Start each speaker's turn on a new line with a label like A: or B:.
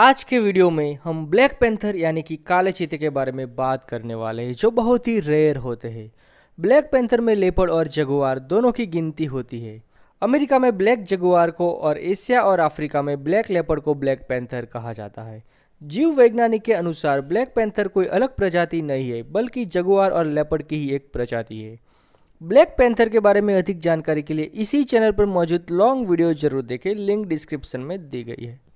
A: आज के वीडियो में हम ब्लैक पैंथर यानी कि काले चीते के बारे में बात करने वाले हैं जो बहुत ही रेयर होते हैं ब्लैक पैंथर में लेपर्ड और जगुआर दोनों की गिनती होती है अमेरिका में ब्लैक जगुआर को और एशिया और अफ्रीका में ब्लैक लेपर्ड को ब्लैक पैंथर कहा जाता है जीव वैज्ञानिक के अनुसार ब्लैक पैंथर कोई अलग प्रजाति नहीं है बल्कि जगुआर और लेपर्ड की ही एक प्रजाति है ब्लैक पैंथर के बारे में अधिक जानकारी के लिए इसी चैनल पर मौजूद लॉन्ग वीडियो जरूर देखें लिंक डिस्क्रिप्शन में दी गई है